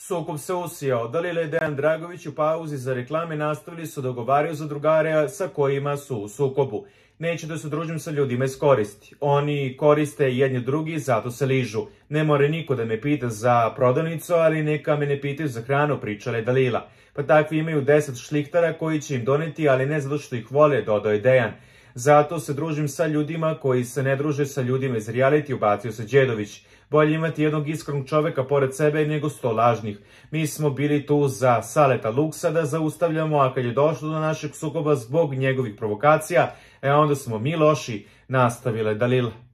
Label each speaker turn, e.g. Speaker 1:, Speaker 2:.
Speaker 1: Sukob
Speaker 2: se usijao. Dalila idean Dejan Dragović u pauzi za reklame nastavili su dogovaraju za drugare sa kojima su u sukobu. Neće da se družim sa ljudima iz koristi. Oni koriste jedni drugi, zato se ližu. Ne more niko da me pita za prodavnicu, ali neka me ne pitaju za hranu, pričala je Dalila. Pa takvi imaju deset šlihtara koji će im doneti, ali ne zato što ih vole, dodao je Dejan. Zato se družim sa ljudima koji se ne druže sa ljudima iz reality, ubacio se Đedović. Bolje imati jednog iskrenog čoveka pored sebe nego sto lažnih. Mi smo bili tu za Saleta Luksa da zaustavljamo, a kad je došlo do našeg sukoba zbog njegovih provokacija, e onda smo mi loši, nastavila je Dalila.